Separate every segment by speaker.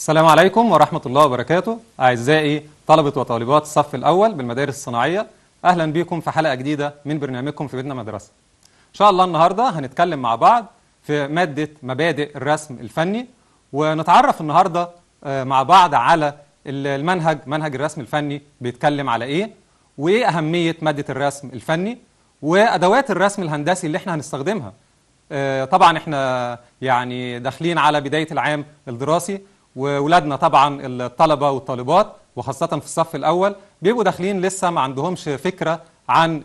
Speaker 1: السلام عليكم ورحمة الله وبركاته أعزائي طلبة وطالبات الصف الأول بالمدارس الصناعية أهلا بكم في حلقة جديدة من برنامجكم في بيتنا مدرسة إن شاء الله النهاردة هنتكلم مع بعض في مادة مبادئ الرسم الفني ونتعرف النهاردة آه، مع بعض على المنهج منهج الرسم الفني بيتكلم على إيه وإيه أهمية مادة الرسم الفني وأدوات الرسم الهندسي اللي إحنا هنستخدمها آه، طبعا إحنا يعني داخلين على بداية العام الدراسي واولادنا طبعا الطلبه والطالبات وخاصه في الصف الاول بيبقوا داخلين لسه ما عندهمش فكره عن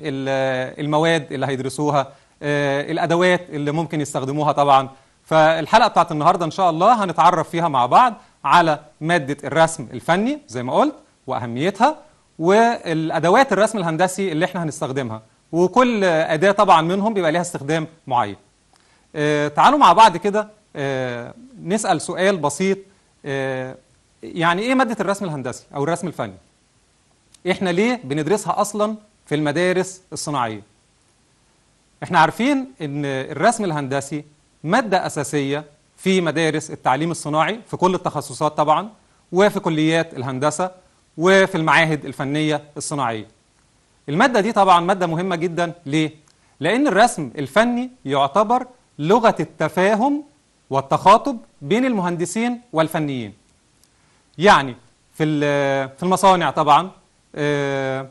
Speaker 1: المواد اللي هيدرسوها آه، الادوات اللي ممكن يستخدموها طبعا فالحلقه بتاعت النهارده ان شاء الله هنتعرف فيها مع بعض على ماده الرسم الفني زي ما قلت واهميتها والادوات الرسم الهندسي اللي احنا هنستخدمها وكل اداه طبعا منهم بيبقى ليها استخدام معين آه، تعالوا مع بعض كده آه، نسال سؤال بسيط آه، يعني ايه ماده الرسم الهندسي او الرسم الفني احنا ليه بندرسها اصلا في المدارس الصناعيه احنا عارفين ان الرسم الهندسي ماده اساسيه في مدارس التعليم الصناعي في كل التخصصات طبعا وفي كليات الهندسه وفي المعاهد الفنيه الصناعيه الماده دي طبعا ماده مهمه جدا ليه لان الرسم الفني يعتبر لغه التفاهم والتخاطب بين المهندسين والفنيين يعني في في المصانع طبعا آه،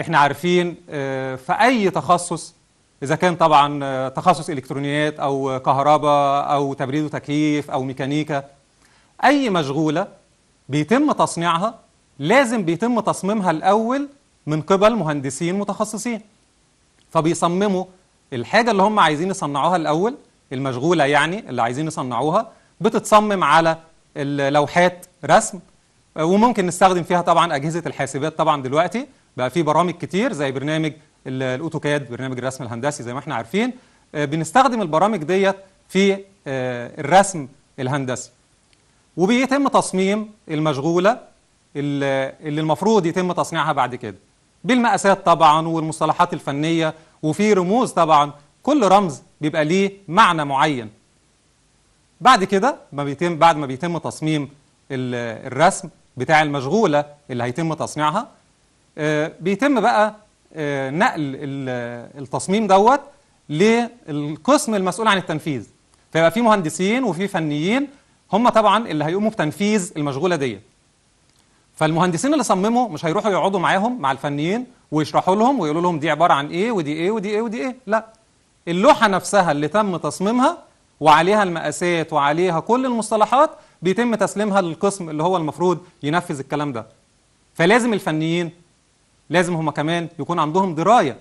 Speaker 1: احنا عارفين آه، في اي تخصص اذا كان طبعا آه، تخصص الكترونيات او كهرباء او تبريد وتكييف او ميكانيكا اي مشغوله بيتم تصنيعها لازم بيتم تصميمها الاول من قبل مهندسين متخصصين فبيصمموا الحاجه اللي هم عايزين يصنعوها الاول المشغوله يعني اللي عايزين يصنعوها بتتصمم على لوحات رسم آه، وممكن نستخدم فيها طبعا اجهزه الحاسبات طبعا دلوقتي بقى في برامج كتير زي برنامج الاوتوكاد برنامج الرسم الهندسي زي ما احنا عارفين آه، بنستخدم البرامج ديت في آه، الرسم الهندسي وبيتم تصميم المشغوله اللي المفروض يتم تصنيعها بعد كده بالمقاسات طبعا والمصطلحات الفنيه وفي رموز طبعا كل رمز بيبقى ليه معنى معين بعد كده ما بيتم بعد ما بيتم تصميم الرسم بتاع المشغولة اللي هيتم تصنيعها آه، بيتم بقى آه، نقل التصميم دوت للقسم المسؤول عن التنفيذ فيبقى في مهندسين وفي فنيين هم طبعا اللي هيقوموا بتنفيذ المشغولة دي فالمهندسين اللي صمموا مش هيروحوا يقعدوا معاهم مع الفنيين ويشرحوا لهم ويقولوا لهم دي عبارة عن ايه ودي ايه ودي ايه ودي ايه لا اللوحة نفسها اللي تم تصميمها وعليها المقاسات وعليها كل المصطلحات بيتم تسليمها للقسم اللي هو المفروض ينفذ الكلام ده فلازم الفنيين لازم هم كمان يكون عندهم دراية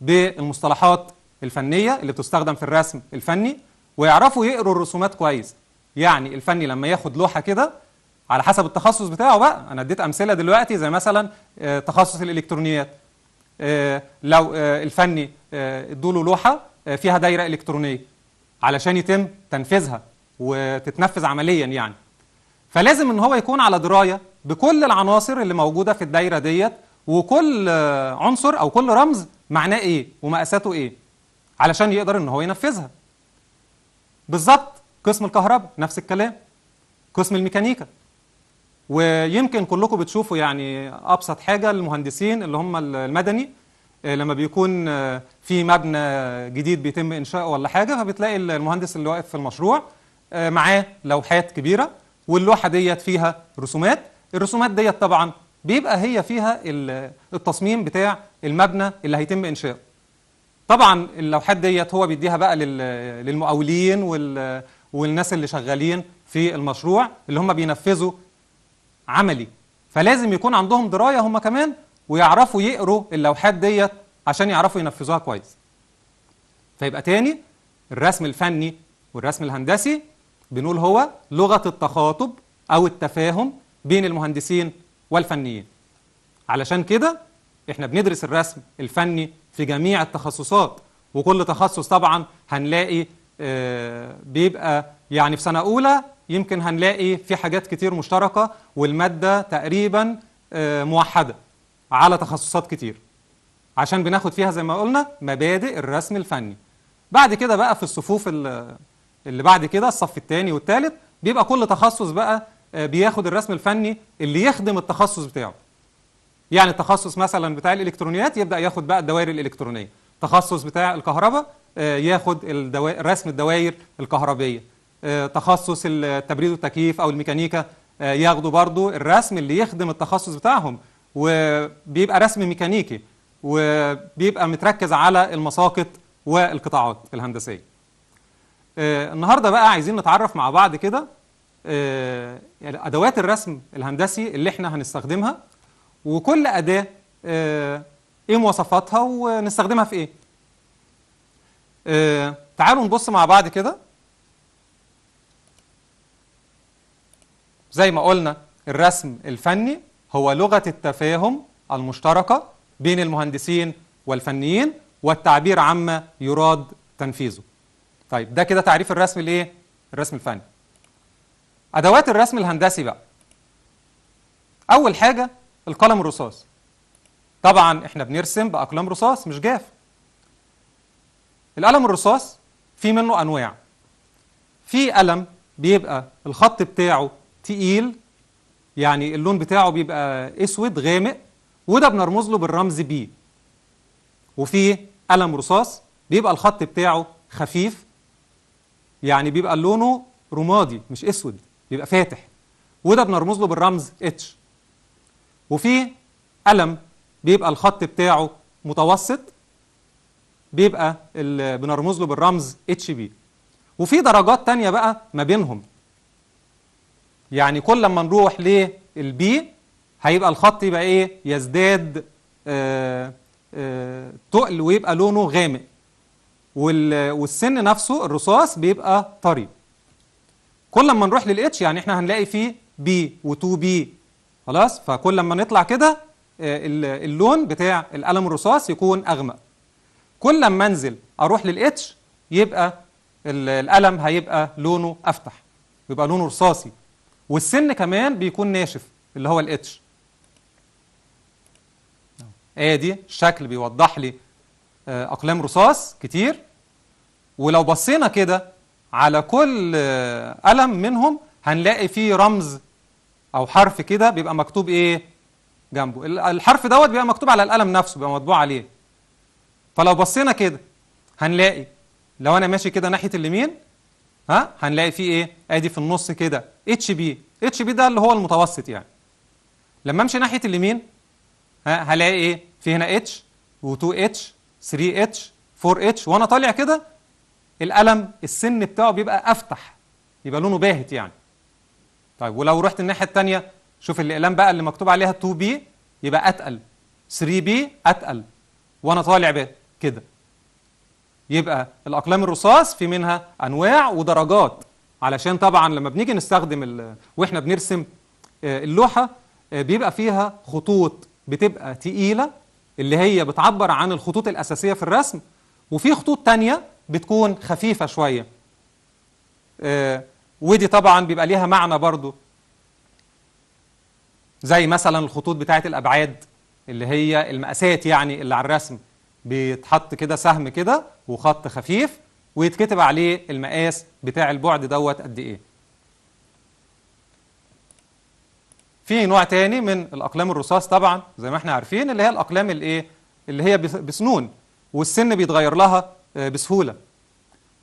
Speaker 1: بالمصطلحات الفنية اللي بتستخدم في الرسم الفني ويعرفوا يقروا الرسومات كويس يعني الفني لما ياخد لوحة كده على حسب التخصص بتاعه بقى أنا اديت أمثلة دلوقتي زي مثلا آه، تخصص الإلكترونيات آه، لو آه، الفني ادوا له لوحة فيها دايرة إلكترونية علشان يتم تنفيذها وتتنفذ عمليا يعني فلازم ان هو يكون على درايه بكل العناصر اللي موجوده في الدايره ديت وكل عنصر او كل رمز معناه ايه ومقاساته ايه علشان يقدر ان هو ينفذها بالظبط قسم الكهرباء نفس الكلام قسم الميكانيكا ويمكن كلكم بتشوفوا يعني ابسط حاجه المهندسين اللي هم المدني آه، لما بيكون آه، في مبنى جديد بيتم انشاؤه ولا حاجه فبتلاقي المهندس اللي واقف في المشروع آه، معاه لوحات كبيره واللوحه ديت فيها رسومات الرسومات ديت طبعا بيبقى هي فيها التصميم بتاع المبنى اللي هيتم انشاؤه طبعا اللوحات ديت هو بيديها بقى للمقاولين والناس اللي شغالين في المشروع اللي هم بينفذوا عملي فلازم يكون عندهم درايه هم كمان ويعرفوا يقروا اللوحات ديت عشان يعرفوا ينفذوها كويس فيبقى تاني الرسم الفني والرسم الهندسي بنقول هو لغة التخاطب أو التفاهم بين المهندسين والفنيين علشان كده احنا بندرس الرسم الفني في جميع التخصصات وكل تخصص طبعا هنلاقي آه، بيبقى يعني في سنة أولى يمكن هنلاقي في حاجات كتير مشتركة والمادة تقريبا آه، موحدة على تخصصات كتير عشان بناخد فيها زي ما قلنا مبادئ الرسم الفني بعد كده بقى في الصفوف اللي بعد كده الصف الثاني والثالث بيبقى كل تخصص بقى آه، بياخد الرسم الفني اللي يخدم التخصص بتاعه يعني التخصص مثلا بتاع الالكترونيات يبدا ياخد بقى الدوائر الالكترونيه تخصص بتاع الكهرباء آه، ياخد الدوائر رسم الدوائر الكهربيه آه، تخصص التبريد والتكييف او الميكانيكا ياخدوا برضو الرسم اللي يخدم التخصص بتاعهم وبيبقى رسم ميكانيكي وبيبقى متركز على المساقط والقطاعات الهندسيه آه، النهارده بقى عايزين نتعرف مع بعض كده آه، يعني ادوات الرسم الهندسي اللي احنا هنستخدمها وكل اداه آه، ايه مواصفاتها ونستخدمها في ايه تعالوا نبص مع بعض كده زي ما قلنا الرسم الفني هو لغه التفاهم المشتركه بين المهندسين والفنيين والتعبير عما يراد تنفيذه طيب ده كده تعريف الرسم الايه الرسم الفني ادوات الرسم الهندسي بقى اول حاجه القلم الرصاص طبعا احنا بنرسم باقلام رصاص مش جاف القلم الرصاص في منه انواع في قلم بيبقى الخط بتاعه تقيل يعني اللون بتاعه بيبقى اسود غامق وده بنرمز له بالرمز بي وفيه قلم رصاص بيبقى الخط بتاعه خفيف يعني بيبقى لونه رمادي مش اسود بيبقى فاتح وده بنرمز له بالرمز اتش وفيه قلم بيبقى الخط بتاعه متوسط بيبقى بنرمز له بالرمز اتش بي وفي درجات تانية بقى ما بينهم يعني كل ما نروح للبي هيبقى الخط يبقى ايه يزداد آه، آه، تقل ويبقى لونه غامق والسن نفسه الرصاص بيبقى طري كل ما نروح للاتش يعني احنا هنلاقي فيه بي و2 بي خلاص فكل ما نطلع كده آه، اللون بتاع القلم الرصاص يكون اغمق كل ما انزل اروح للاتش يبقى القلم هيبقى لونه افتح يبقى لونه رصاصي والسن كمان بيكون ناشف اللي هو الاتش ادي دي شكل بيوضح لي آه، أقلام رصاص كتير ولو بصينا كده على كل آه، قلم منهم هنلاقي فيه رمز أو حرف كده بيبقى مكتوب إيه جنبه الحرف دوت بيبقى مكتوب على القلم نفسه بيبقى مطبوع عليه فلو بصينا كده هنلاقي لو أنا ماشي كده ناحية اليمين ها هنلاقي فيه إيه آدي آية في النص كده اتش بي اتش بي ده اللي هو المتوسط يعني لما امشي ناحيه اليمين ها هلاقي ايه في هنا اتش و 2 اتش 3 اتش 4 اتش وانا طالع كده القلم السن بتاعه بيبقى افتح يبقى لونه باهت يعني طيب ولو رحت الناحيه الثانيه شوف الاقلام بقى اللي مكتوب عليها 2 بي يبقى اتقل 3 بي اتقل وانا طالع كده يبقى الاقلام الرصاص في منها انواع ودرجات علشان طبعا لما بنيجي نستخدم واحنا بنرسم آه، اللوحه آه، بيبقى فيها خطوط بتبقى تقيلة اللي هي بتعبر عن الخطوط الأساسية في الرسم وفي خطوط تانية بتكون خفيفة شوية آه ودي طبعا بيبقى ليها معنى برضو زي مثلا الخطوط بتاعة الأبعاد اللي هي المقاسات يعني اللي على الرسم بيتحط كده سهم كده وخط خفيف ويتكتب عليه المقاس بتاع البعد دوت قد ايه في نوع تاني من الاقلام الرصاص طبعا زي ما احنا عارفين اللي هي الاقلام الايه اللي هي بسنون والسن بيتغير لها آه، بسهوله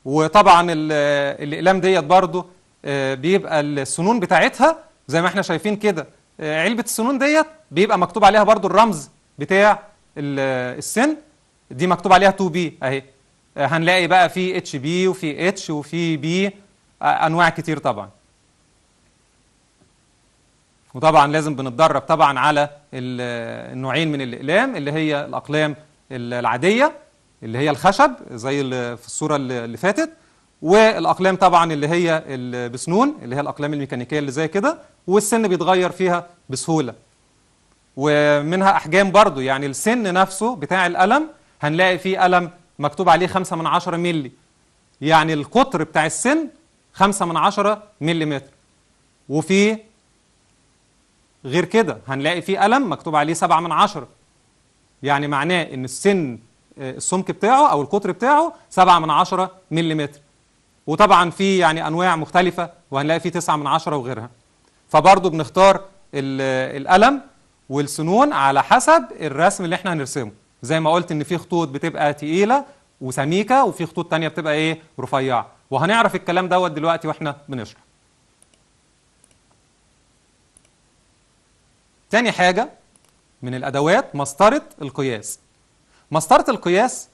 Speaker 1: وطبعا الاقلام ديت برضو آه، بيبقى السنون بتاعتها زي ما احنا شايفين كده آه، علبه السنون ديت بيبقى مكتوب عليها برضو الرمز بتاع السن دي مكتوب عليها 2 بي اهي هنلاقي بقى في اتش بي وفي اتش وفي بي انواع كتير طبعا وطبعا لازم بنتدرب طبعا على النوعين من الاقلام اللي هي الاقلام العاديه اللي هي الخشب زي اللي في الصوره اللي فاتت والاقلام طبعا اللي هي بسنون اللي هي الاقلام الميكانيكيه اللي زي كده والسن بيتغير فيها بسهوله ومنها احجام برضو يعني السن نفسه بتاع القلم هنلاقي فيه قلم مكتوب عليه خمسة من عشرة مللي يعني القطر بتاع السن خمسة من عشرة ملي متر وفيه غير كده هنلاقي فيه قلم مكتوب عليه سبعة من عشرة يعني معناه ان السن آه، السمك بتاعه او القطر بتاعه سبعة من عشرة مليمتر وطبعا في يعني انواع مختلفة وهنلاقي فيه تسعة من عشرة وغيرها فبرضه بنختار القلم والسنون على حسب الرسم اللي احنا هنرسمه زي ما قلت ان في خطوط بتبقى تقيلة وسميكة وفي خطوط تانية بتبقى ايه رفيعة وهنعرف الكلام دوت دلوقتي واحنا بنشرح تاني حاجة من الأدوات مسطرة القياس مسطرة القياس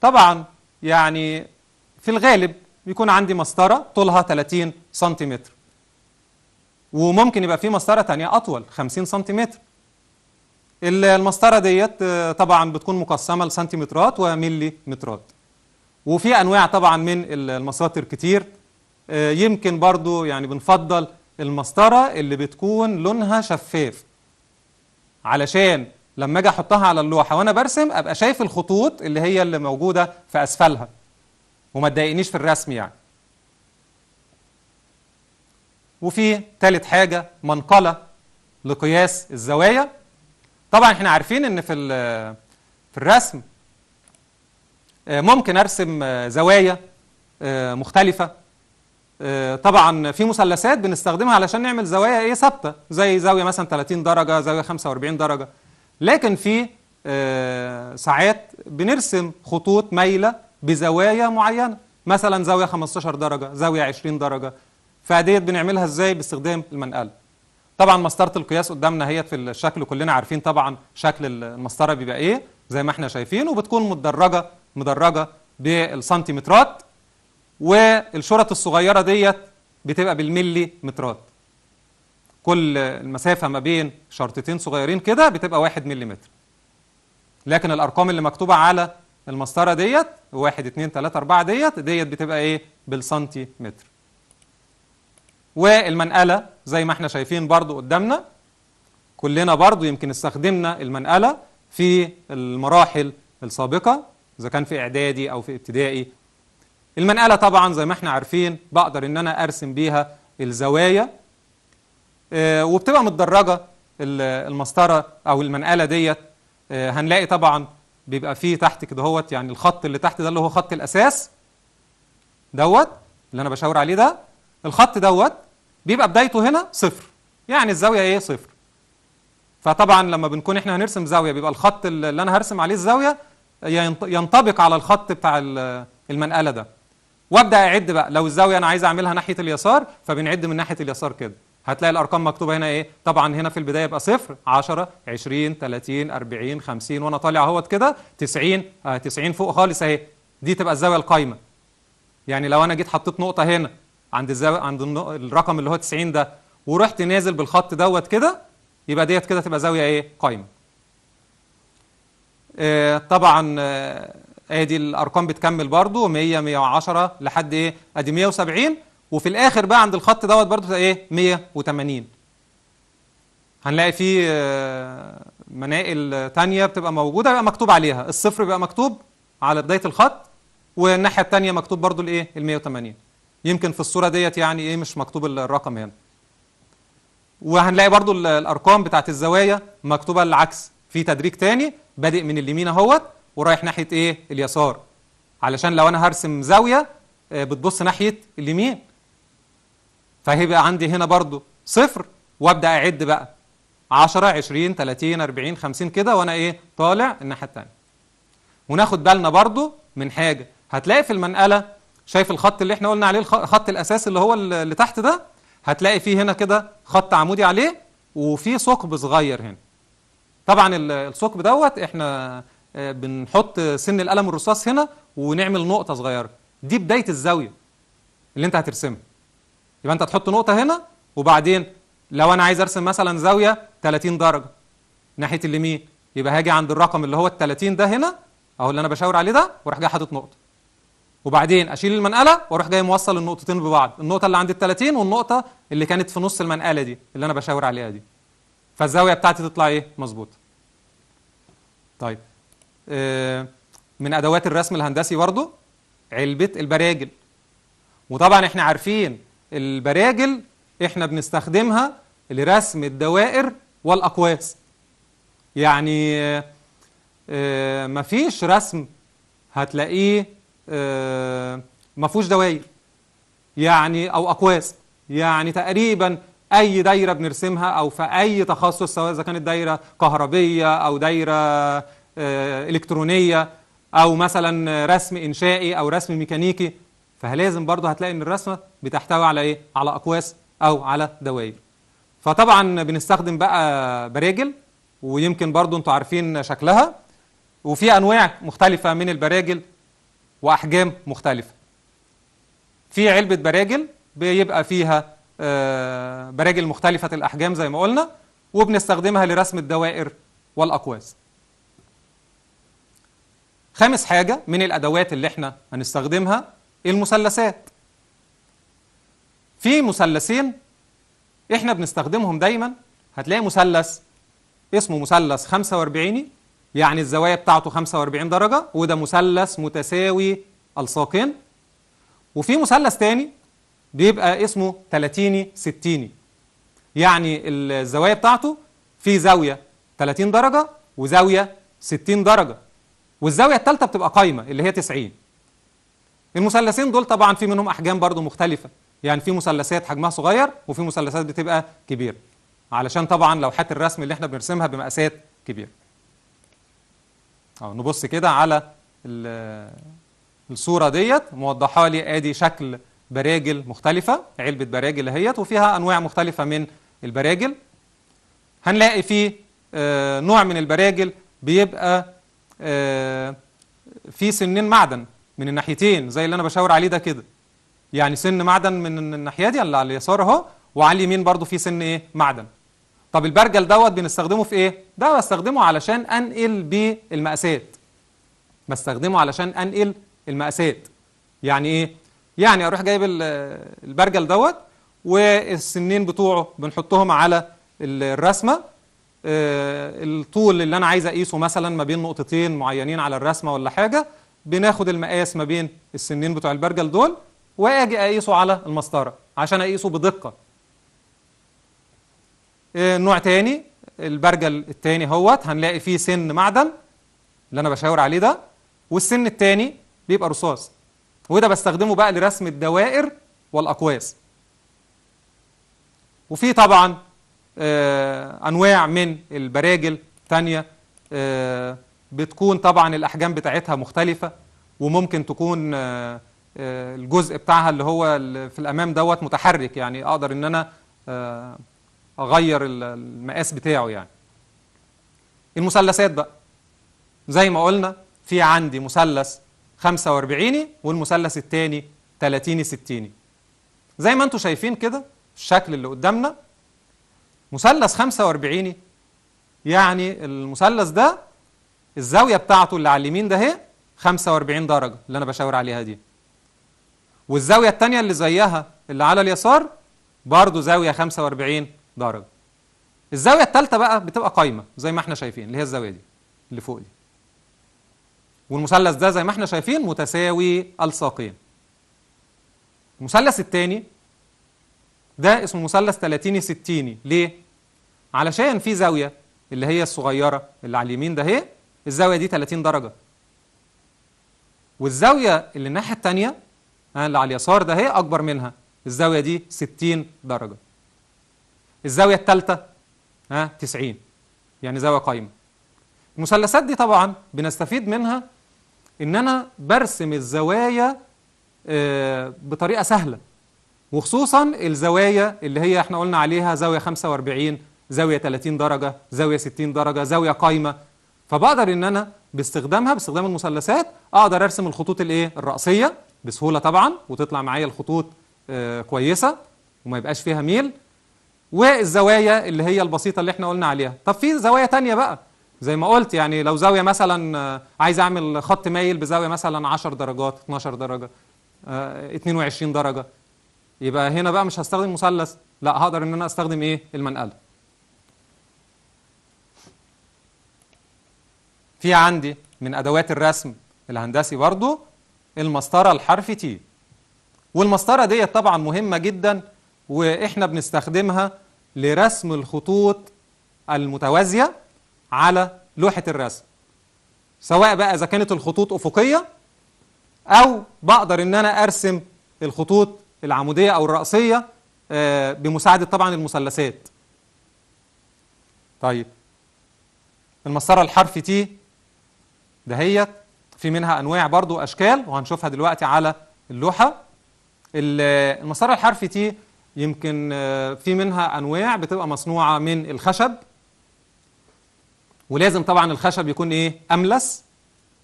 Speaker 1: طبعا يعني في الغالب بيكون عندي مسطرة طولها 30 سنتيمتر وممكن يبقى في مسطرة تانية أطول 50 سنتيمتر المسطرة ديت آه، طبعا بتكون مقسمة لسنتيمترات وملي مترات وفي أنواع طبعا من المساطر كتير آه، يمكن برضو يعني بنفضل المسطرة اللي بتكون لونها شفاف علشان لما اجي احطها على اللوحه وانا برسم ابقى شايف الخطوط اللي هي اللي موجوده في اسفلها وما تضايقنيش في الرسم يعني وفي ثالث حاجه منقله لقياس الزوايا طبعا احنا عارفين ان في في الرسم آه، ممكن ارسم آه، زوايا آه، مختلفه آه، طبعا في مثلثات بنستخدمها علشان نعمل زوايا ايه ثابته زي زاويه مثلا 30 درجه زاويه 45 درجه لكن في آه، ساعات بنرسم خطوط مايله بزوايا معينه مثلا زاويه 15 درجه زاويه 20 درجه فديت بنعملها ازاي باستخدام المنقله طبعا مسطره القياس قدامنا هي في الشكل كلنا عارفين طبعا شكل المسطره بيبقى ايه زي ما احنا شايفين وبتكون مدرجه مدرجه بالسنتيمترات والشرط الصغيرة ديت بتبقى بالملي مترات كل المسافة ما بين شرطتين صغيرين كده بتبقى واحد ملي متر لكن الأرقام اللي مكتوبة على المسطرة ديت واحد اتنين تلاتة أربعة ديت ديت بتبقى إيه بالسنتي متر والمنقلة زي ما احنا شايفين برضو قدامنا كلنا برضو يمكن استخدمنا المنقلة في المراحل السابقة إذا كان في إعدادي أو في ابتدائي المنقلة طبعا زي ما احنا عارفين بقدر ان انا ارسم بيها الزوايا آه، وبتبقى متدرجة المسطرة او المنقلة ديت آه، هنلاقي طبعا بيبقى فيه تحت كده هوت يعني الخط اللي تحت ده اللي هو خط الاساس دوت اللي انا بشاور عليه ده الخط دوت بيبقى بدايته هنا صفر يعني الزاوية ايه صفر فطبعا لما بنكون احنا هنرسم زاوية بيبقى الخط اللي انا هرسم عليه الزاوية ينطبق على الخط بتاع المنقلة ده وابدا اعد بقى لو الزاويه انا عايز اعملها ناحيه اليسار فبنعد من ناحيه اليسار كده هتلاقي الارقام مكتوبه هنا ايه طبعا هنا في البدايه يبقى صفر 10 20 30 40 50 وانا طالع اهوت كده 90 آه 90 فوق خالص اهي دي تبقى الزاويه القايمه يعني لو انا جيت حطيت نقطه هنا عند الزاويه عند الرقم اللي هو 90 ده ورحت نازل بالخط دوت كده يبقى ديت كده تبقى زاويه ايه قايمه آه طبعا آه ادي الارقام بتكمل برضو 100 110 لحد ايه ادي 170 وفي الاخر بقى عند الخط دوت برضو ايه 180 هنلاقي فيه آه، مناقل تانية بتبقى موجودة بقى مكتوب عليها الصفر بقى مكتوب على بداية الخط والناحية التانية مكتوب برضو الايه ال 180 يمكن في الصورة ديت يعني ايه مش مكتوب الرقم هنا وهنلاقي برضو الارقام بتاعت الزوايا مكتوبة العكس في تدريج تاني بادئ من اليمين اهوت ورايح ناحيه ايه اليسار علشان لو انا هرسم زاويه آه، بتبص ناحيه اليمين فهيبقى عندي هنا برضو صفر وابدا اعد بقى 10 20 30 40 50 كده وانا ايه طالع الناحيه الثانيه وناخد بالنا برضو من حاجه هتلاقي في المنقله شايف الخط اللي احنا قلنا عليه الخط الاساسي اللي هو اللي تحت ده هتلاقي فيه هنا كده خط عمودي عليه وفي ثقب صغير هنا طبعا الثقب دوت احنا آه، بنحط سن القلم الرصاص هنا ونعمل نقطه صغيره دي بدايه الزاويه اللي انت هترسمها يبقى انت تحط نقطه هنا وبعدين لو انا عايز ارسم مثلا زاويه 30 درجه ناحيه اليمين يبقى هاجي عند الرقم اللي هو ال 30 ده هنا اهو اللي انا بشاور عليه ده واروح جاي حاطط نقطه وبعدين اشيل المنقله واروح جاي موصل النقطتين ببعض النقطه اللي عند ال 30 والنقطه اللي كانت في نص المنقله دي اللي انا بشاور عليها دي فالزاويه بتاعتي تطلع ايه مظبوطه طيب آه، من ادوات الرسم الهندسي برضه علبه البراجل وطبعا احنا عارفين البراجل احنا بنستخدمها لرسم الدوائر والاقواس يعني آه، آه، مفيش رسم هتلاقيه مفهوش دواير يعني او اقواس يعني تقريبا اي دايره بنرسمها او في اي تخصص سواء اذا كانت دايره كهربيه او دايره آه، الكترونيه او مثلا رسم انشائي او رسم ميكانيكي فلازم برضه هتلاقي ان الرسمه بتحتوي على ايه على اقواس او على دوائر فطبعا بنستخدم بقى براجل ويمكن برضه انتوا عارفين شكلها وفي انواع مختلفه من البراجل واحجام مختلفه في علبه براجل بيبقى فيها آه، براجل مختلفه الاحجام زي ما قلنا وبنستخدمها لرسم الدوائر والاقواس خامس حاجة من الأدوات اللي احنا هنستخدمها المثلثات في مثلثين احنا بنستخدمهم دايما هتلاقي مثلث اسمه مثلث 45 يعني الزوايا بتاعته 45 درجة وده مثلث متساوي الساقين وفي مثلث تاني بيبقى اسمه 30 60 يعني الزوايا بتاعته في زاوية 30 درجة وزاوية 60 درجة والزاويه الثالثه بتبقى قايمه اللي هي 90 المثلثين دول طبعا في منهم احجام برضو مختلفه يعني في مثلثات حجمها صغير وفي مثلثات بتبقى كبيره علشان طبعا لوحات الرسم اللي احنا بنرسمها بمقاسات كبيره اهو نبص كده على الصوره ديت موضحه لي ادي شكل براجل مختلفه علبه براجل اهيت وفيها انواع مختلفه من البراجل هنلاقي فيه آه، نوع من البراجل بيبقى آه، في سنين معدن من الناحيتين زي اللي انا بشاور عليه ده كده يعني سن معدن من الناحيه دي اللي على اليسار اهو وعلى اليمين برضو في سن ايه معدن طب البرجل دوت بنستخدمه في ايه ده بستخدمه علشان انقل بيه المقاسات بستخدمه علشان انقل المقاسات يعني ايه يعني اروح جايب البرجل دوت والسنين بتوعه بنحطهم على الرسمه آه، الطول اللي انا عايز اقيسه مثلا ما بين نقطتين معينين على الرسمه ولا حاجه بناخد المقاس ما بين السنين بتوع البرجل دول واجي اقيسه على المسطره عشان اقيسه بدقه آه، نوع تاني البرجل التاني هوت هنلاقي فيه سن معدن اللي انا بشاور عليه ده والسن التاني بيبقى رصاص وده بستخدمه بقى لرسم الدوائر والاقواس وفي طبعا آه، أنواع من البراجل تانية آه، بتكون طبعا الأحجام بتاعتها مختلفة وممكن تكون آه، الجزء بتاعها اللي هو في الأمام دوت متحرك يعني أقدر إن أنا أغير المقاس بتاعه يعني المثلثات بقى زي ما قلنا في عندي مثلث 45 والمثلث الثاني 30 60 زي ما انتم شايفين كده الشكل اللي قدامنا مثلث 45 يعني المثلث ده الزاوية بتاعته اللي على اليمين ده اهي 45 درجة اللي أنا بشاور عليها دي والزاوية التانية اللي زيها اللي على اليسار برضه زاوية 45 درجة الزاوية التالتة بقى بتبقى قايمة زي ما احنا شايفين اللي هي الزاوية دي اللي فوق دي والمثلث ده زي ما احنا شايفين متساوي الساقين المثلث الثاني ده اسمه مثلث 30 60 ليه؟ علشان في زاويه اللي هي الصغيره اللي على اليمين ده اهي الزاويه دي 30 درجه والزاويه اللي الناحيه الثانيه آه، اللي على اليسار ده اهي اكبر منها الزاويه دي 60 درجه الزاويه الثالثه ها آه، 90 يعني زاويه قايمه المثلثات دي طبعا بنستفيد منها ان انا برسم الزوايا آه، بطريقه سهله وخصوصا الزوايا اللي هي احنا قلنا عليها زاوية 45 زاوية 30 درجة زاوية 60 درجة زاوية قايمة فبقدر ان انا باستخدامها باستخدام المثلثات اقدر ارسم الخطوط الايه الرأسية بسهولة طبعا وتطلع معايا الخطوط آه، كويسة وما يبقاش فيها ميل والزوايا اللي هي البسيطة اللي احنا قلنا عليها طب في زوايا تانية بقى زي ما قلت يعني لو زاوية مثلا آه، عايز أعمل خط مايل بزاوية مثلا 10 درجات 12 درجة 22 آه، درجة يبقى هنا بقى مش هستخدم مثلث لا هقدر ان انا استخدم ايه المنقله في عندي من ادوات الرسم الهندسي برضو المسطره الحرف تي والمسطره ديت طبعا مهمه جدا واحنا بنستخدمها لرسم الخطوط المتوازيه على لوحه الرسم سواء بقى اذا كانت الخطوط افقيه او بقدر ان انا ارسم الخطوط العمودية أو الرأسية آه، بمساعدة طبعا المثلثات طيب المسطرة الحرف تي دهيت في منها أنواع برضو أشكال وهنشوفها دلوقتي على اللوحة المسطرة الحرف تي يمكن آه، في منها أنواع بتبقى مصنوعة من الخشب ولازم طبعا الخشب يكون إيه أملس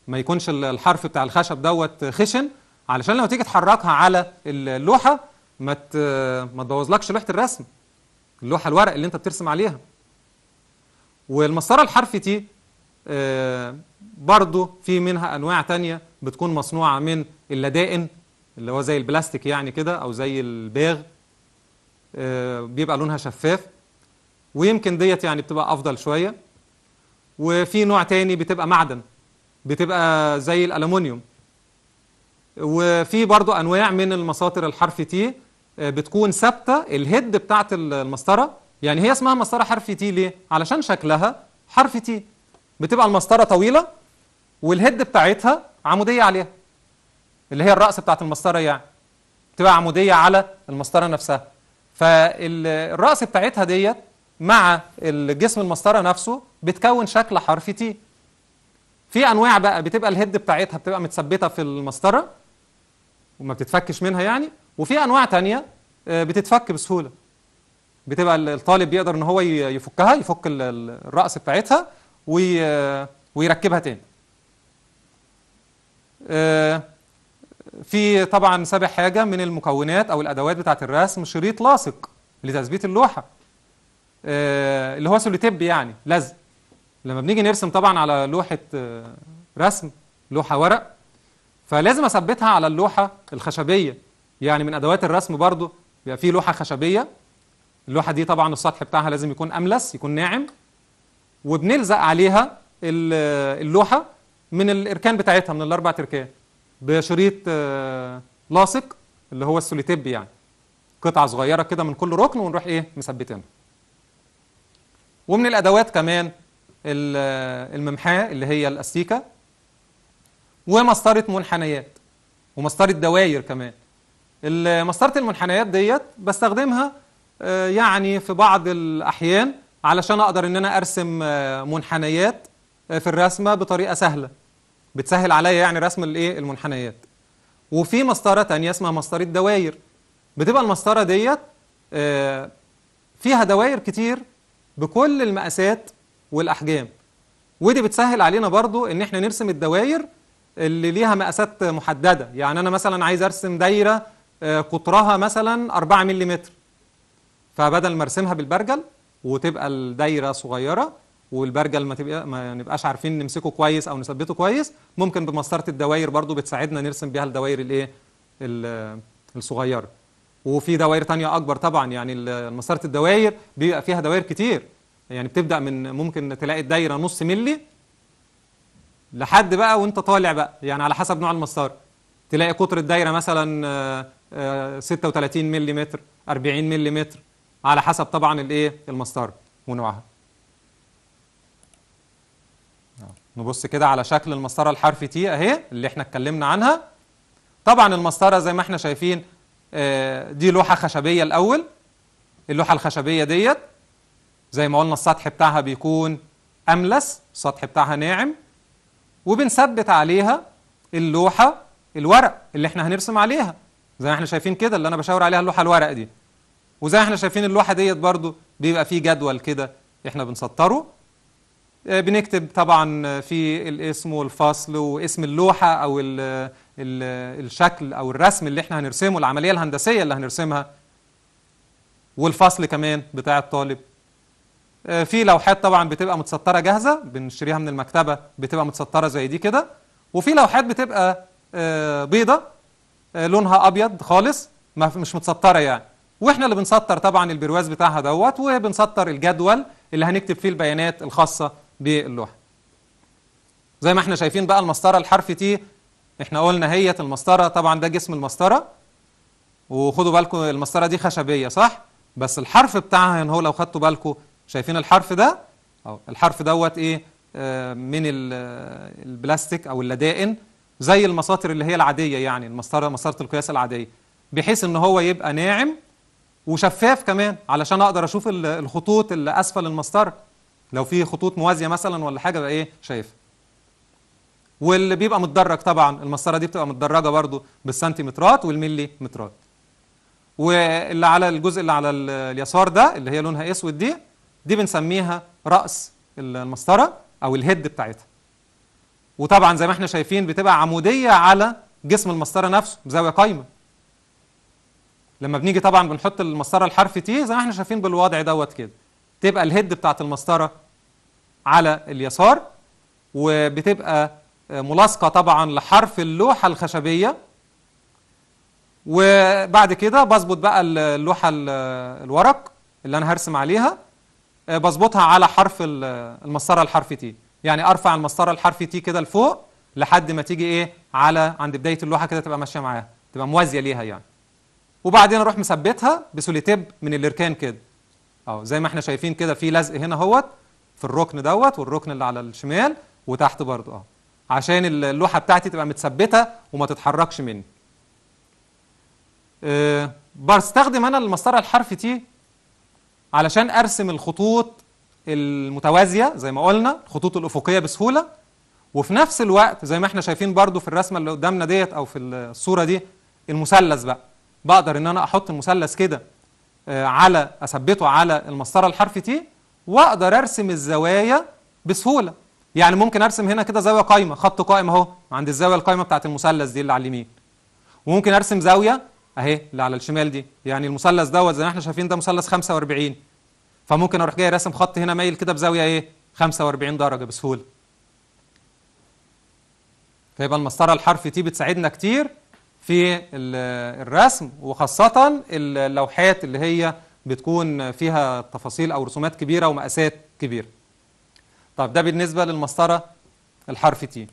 Speaker 1: ما يكونش الحرف بتاع الخشب دوت خشن علشان لما تيجي تحركها على اللوحه ما ما تبوظلكش لوحه الرسم اللوحه الورق اللي انت بترسم عليها والمسطره الحرفي تي آه، برضو في منها انواع تانية بتكون مصنوعه من اللدائن اللي هو زي البلاستيك يعني كده او زي الباغ آه، بيبقى لونها شفاف ويمكن ديت يعني بتبقى افضل شويه وفي نوع تاني بتبقى معدن بتبقى زي الالومنيوم وفي برضو انواع من المساطر الحرف تي آه، بتكون ثابته الهيد بتاعه المسطره يعني هي اسمها مسطره حرف تي ليه علشان شكلها حرف تي بتبقى المسطره طويله والهيد بتاعتها عموديه عليها اللي هي الراس بتاعه المسطره يعني بتبقى عموديه على المسطره نفسها فالراس بتاعتها ديت مع الجسم المسطره نفسه بتكون شكل حرف تي في انواع بقى بتبقى الهيد بتاعتها بتبقى متثبته في المسطره وما بتتفكش منها يعني وفي انواع تانية آه، بتتفك بسهوله بتبقى الطالب بيقدر ان هو يفكها يفك الراس بتاعتها آه، ويركبها تاني آه، في طبعا سابع حاجه من المكونات او الادوات بتاعه الرسم شريط لاصق لتثبيت اللوحه اللي هو سوليتيب يعني لزق لما بنيجي نرسم طبعا على لوحه رسم لوحه ورق فلازم اثبتها على اللوحه الخشبيه يعني من ادوات الرسم برضو بيبقى في لوحه خشبيه اللوحه دي طبعا السطح بتاعها لازم يكون املس يكون ناعم وبنلزق عليها اللوحه من الاركان بتاعتها من الاربع اركان بشريط آه، لاصق اللي هو السوليتيب يعني قطعه صغيره كده من كل ركن ونروح ايه مثبتينها ومن الادوات كمان آه، الممحاه اللي هي الاستيكه ومسطره منحنيات ومسطره دواير كمان مسطره المنحنيات ديت بستخدمها آه، يعني في بعض الاحيان علشان اقدر ان انا ارسم آه، منحنيات آه، في الرسمه بطريقه سهله بتسهل عليا يعني رسم الايه المنحنيات وفي مسطره تانية اسمها مسطره دواير بتبقى المسطره ديت فيها دواير كتير بكل المقاسات والاحجام ودي بتسهل علينا برضو ان احنا نرسم الدواير اللي ليها مقاسات محددة يعني أنا مثلا عايز أرسم دايرة آه، قطرها مثلا 4 ملم فبدل ما أرسمها بالبرجل وتبقى الدايرة صغيرة والبرجل ما تبقى ما نبقاش عارفين نمسكه كويس او نثبته كويس ممكن بمسطره الدوائر برضو بتساعدنا نرسم بيها الدوائر الايه الصغيره وفي دوائر تانية اكبر طبعا يعني مسطره الدوائر بيبقى فيها دوائر كتير يعني بتبدا من ممكن تلاقي الدايره نص ملي لحد بقى وانت طالع بقى يعني على حسب نوع المسطره تلاقي قطر الدايره مثلا 36 ملم 40 ملم على حسب طبعا الايه المسطره ونوعها نبص كده على شكل المسطره الحرفي تي اهي اللي احنا اتكلمنا عنها طبعا المسطره زي ما احنا شايفين آه، دي لوحه خشبيه الاول اللوحه الخشبيه ديت زي ما قلنا السطح بتاعها بيكون املس السطح بتاعها ناعم وبنثبت عليها اللوحة الورق اللي احنا هنرسم عليها زي ما احنا شايفين كده اللي انا بشاور عليها اللوحة الورق دي وزي ما احنا شايفين اللوحة ديت برضو بيبقى فيه جدول كده احنا بنسطره آه، بنكتب طبعا في الاسم والفصل واسم اللوحة او الـ الـ الشكل او الرسم اللي احنا هنرسمه العملية الهندسية اللي هنرسمها والفصل كمان بتاع الطالب آه، في لوحات طبعا بتبقى متسطره جاهزه بنشتريها من المكتبه بتبقى متسطره زي دي كده وفي لوحات بتبقى آه، بيضه آه، لونها ابيض خالص مش متسطره يعني واحنا اللي بنسطر طبعا البرواز بتاعها دوت وبنسطر الجدول اللي هنكتب فيه البيانات الخاصه باللوحه زي ما احنا شايفين بقى المسطره الحرف تي احنا قلنا هي المسطره طبعا ده جسم المسطره وخدوا بالكم المسطره دي خشبيه صح بس الحرف بتاعها هنا يعني هو لو خدتوا بالكم شايفين الحرف ده أو الحرف دوت ايه آه، من آه، البلاستيك او اللدائن زي المساطر اللي هي العاديه يعني المسطره مسطره القياس العاديه بحيث ان هو يبقى ناعم وشفاف كمان علشان اقدر اشوف الخطوط اللي اسفل المسطره لو في خطوط موازيه مثلا ولا حاجه بقى ايه شايفها واللي بيبقى متدرج طبعا المسطره دي بتبقى متدرجه برضو بالسنتيمترات والملي مترات واللي على الجزء اللي على اليسار ده اللي هي لونها اسود دي دي بنسميها راس المسطره او الهيد بتاعتها وطبعا زي ما احنا شايفين بتبقى عموديه على جسم المسطره نفسه بزاويه قايمه لما بنيجي طبعا بنحط المسطره الحرف تي زي ما احنا شايفين بالوضع دوت كده تبقى الهيد بتاعت المسطره على اليسار وبتبقى ملاصقه طبعا لحرف اللوحه الخشبيه وبعد كده بظبط بقى اللوحه الورق اللي انا هرسم عليها آه، بظبطها على حرف المسطره الحرف تي يعني ارفع المسطره الحرف تي كده لفوق لحد ما تيجي ايه على عند بدايه اللوحه كده تبقى ماشيه معاها تبقى موازيه ليها يعني وبعدين اروح مثبتها بسوليتيب من الاركان كده اهو زي ما احنا شايفين كده في لزق هنا اهوت في الركن دوت والركن اللي على الشمال وتحت برضه اهو عشان اللوحه بتاعتي تبقى متثبته وما تتحركش مني أه بستخدم انا المسطره الحرف تي علشان ارسم الخطوط المتوازيه زي ما قلنا الخطوط الافقيه بسهوله وفي نفس الوقت زي ما احنا شايفين برضو في الرسمه اللي قدامنا ديت او في الصوره دي المثلث بقى بقدر ان انا احط المثلث كده آه، على اثبته على المسطره الحرف تي واقدر ارسم الزوايا بسهوله يعني ممكن ارسم هنا كده زاويه قايمه خط قائم اهو عند الزاويه القايمه بتاعت المثلث دي اللي على اليمين وممكن ارسم زاويه اهي اللي على الشمال دي يعني المثلث دوت زي ما احنا شايفين ده مثلث 45 فممكن اروح جاي راسم خط هنا مايل كده بزاويه ايه 45 درجه بسهوله فيبقى المسطره الحرف تي بتساعدنا كتير في الرسم وخاصه اللوحات اللي هي بتكون فيها تفاصيل او رسومات كبيره ومقاسات كبيره طب ده بالنسبه للمسطره الحرف تي